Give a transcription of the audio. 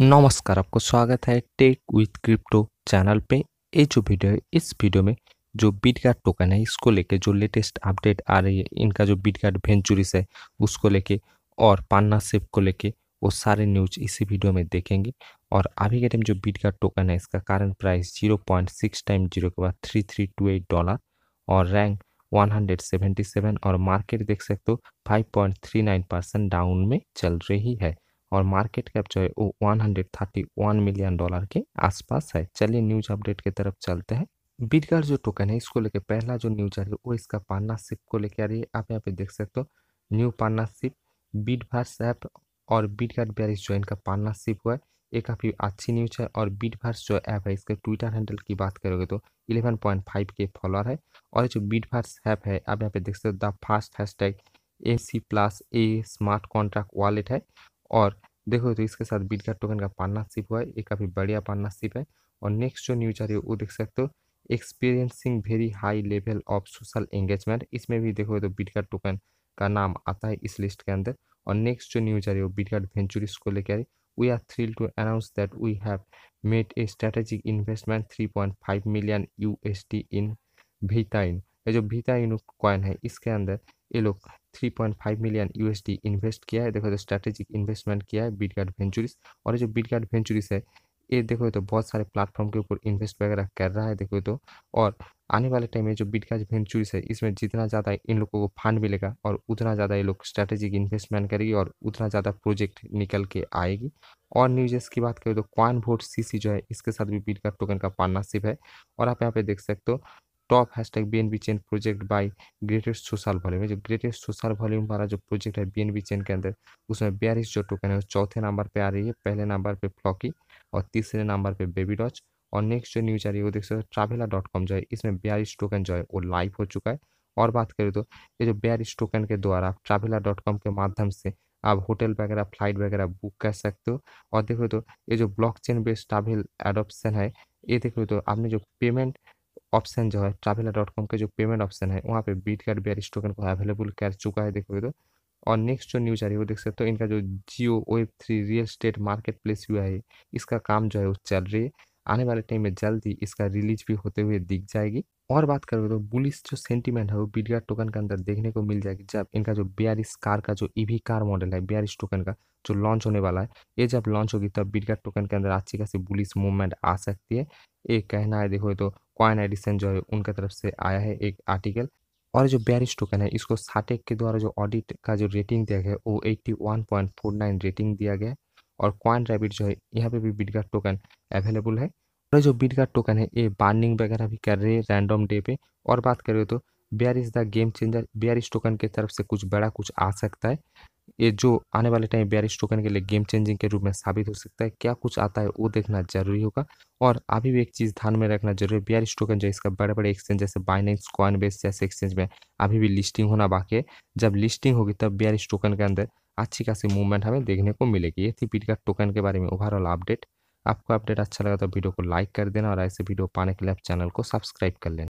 नमस्कार आपको स्वागत है टेक विथ क्रिप्टो चैनल पे ये जो वीडियो है इस वीडियो में जो गार्ड टोकन है इसको लेके जो लेटेस्ट अपडेट आ रही है इनका जो बिटगार्ड वेंचुरीज है उसको लेके और सेफ को लेके वो सारे न्यूज इसी वीडियो में देखेंगे और अभी के टाइम जो बिटगार्ड टोकन है इसका current price zero point six time zero के बाद three three two eight dollar और रैंक सेवन और मार्केट देख सकते हो नाइन परसेंट डाउन में चल रही है और मार्केट कैप जो है वो 131 मिलियन डॉलर के आसपास है चलिए न्यूज अपडेट की तरफ चलते हैं बिटकॉइन जो टोकन है इसको लेके पहला जो न्यूज आ रही है वो इसका पार्टनरशिप को लेकर आ रही है आप यहाँ पे देख सकते हो न्यू पार्टनरशिप बिटवर्स ऐप और बिटकॉइन गार्ड जो इनका पार्टनरशिप हुआ है ये काफ़ी अच्छी न्यूज है और बीट भार्स जो ऐप है इसके ट्विटर हैंडल की बात करोगे तो फाइव के फॉलोअर है और जो बीट भार्स ऐप है आप यहाँ पे देख सकते हो the fast hash A C plus a smart contract wallet है और देखो तो इसके साथ बीटघाट टोकन का पार्टनरशिप हुआ है ये काफ़ी बढ़िया पार्टनरशिप है और नेक्स्ट जो न्यूज आ रही है वो देख सकते हो experiencing very high level of social engagement इसमें भी देखो तो बीटघाट टोकन का नाम आता है इस लिस्ट के अंदर और नेक्स्ट जो न्यूज आ रही है वो बीटघाट वेंचुरिस को लेकर आ रही we are thrill to announce that we have made a strategic investment 3.5 million USD in भीताइन ये जो भीताइन कॉइन है इसके अंदर ये लोग 3.5 मिलियन यूएसडी इन्वेस्ट किया है देखो तो स्ट्रेटेजिक इन्वेस्टमेंट किया है बिट गार्ड वेंचुरीज और जो बिट गार्ड वेंचुरीज है ये देखो तो बहुत सारे प्लेटफॉर्म के ऊपर इन्वेस्ट वगैरह कर रहा है देखो तो और आने वाले टाइम में जो बिट गार्ड वेंचुरीज है इसमें जितना ज़्यादा इन लोगों को फंड मिलेगा और उतना ज़्यादा ये लोग स्ट्रेटेजिक इन्वेस्टमेंट करेगी और उतना ज़्यादा प्रोजेक्ट निकल के आएगी और न्यूजेस की बात करें तो क्वान वोट सी जो है इसके साथ भी बिट गार्ड टोकन का पार्टनरशिप है और आप यहाँ पे देख सकते हो top hashtag B N B chain project by greatest social volume जो ग्रेटेस्ट सोशल वॉल्यूम वाला जो प्रोजेक्ट है बी एन बी चेन के अंदर उसमें बेरिस जो टोकन है वो चौथे नंबर पर आ रही है पहले नंबर पर फ्लॉकी और तीसरे नंबर पर बेबी डॉच और नेक्स्ट जो न्यूज आ रही है वो देख सकते हो ट्रावेला डॉट कॉम जो है इसमें बेरिस टोकन जो है वो लाइव हो चुका है और बात करें तो ये जो बेरिस टोकन के द्वारा आप ट्रावेला डॉट कॉम के माध्यम से आप होटल वगैरह फ्लाइट वगैरह बुक कर सकते हो और देख रहे तो ये जो block chain based travel adoption है ये देख लो तो आपने जो पेमेंट ऑप्शन जो है ट्रावेला डॉट कॉम के जो पेमेंट ऑप्शन है वहाँ पे बीट कार्ड बियर टोकन को अवेलेबल कर चुका है देखोगे तो और नेक्स्ट जो न्यूज आ रही है वो देख सकते हो तो इनका जो Jio web three real estate market place हुआ है इसका काम जो है वो चल रही है आने वाले टाइम में जल्द ही इसका रिलीज भी होते हुए दिख जाएगी और बात करें तो बुलिस जो सेंटीमेंट है वो बीडीआर टोकन के अंदर देखने को मिल जाएगी जब इनका जो बियारिस कार का जो ईवी कार मॉडल है बियारिस टोकन का जो लॉन्च होने वाला है ये जब लॉन्च होगी तब बीडीआर टोकन के अंदर अच्छी खासी बुलिस मूवमेंट आ सकती है एक कहना है देखो तो क्वाइन एडिसन जो है उनका तरफ से आया है एक आर्टिकल और जो बैरिश टोकन है इसको साटेक के द्वारा जो ऑडिट का जो रेटिंग दिया गया है वो 81.49 रेटिंग दिया गया और क्वान रैबिट जो है यहाँ पे भी बीटगार्ड टोकन अवेलेबल है और जो बीटगार्ड टोकन है ये बार्निंग वगैरह भी कर रहे हैं रैंडम डे पे और बात करें तो bear is the game changer bear token के तरफ से कुछ बड़ा कुछ आ सकता है ये जो आने वाले टाइम बेयर टोकन के लिए गेम चेंजिंग के रूप में साबित हो सकता है क्या कुछ आता है वो देखना जरूरी होगा और अभी भी एक चीज़ ध्यान में रखना जरूरी है बेयर टोकन जो इसका बड़े बड़े एक्सचेंज जैसे बाइनेंस कॉइन बेस जैसे एक्सचेंज में अभी भी लिस्टिंग होना बाकी है जब लिस्टिंग होगी तब बेयर टोकन के अंदर अच्छी खासी मूवमेंट हमें देखने को मिलेगी ये थी पीटका टोकन के बारे में ओवरऑल अपडेट आपको अपडेट अच्छा लगा तो वीडियो को लाइक कर देना और ऐसे वीडियो पाने के लिए आप चैनल को सब्सक्राइब कर लेना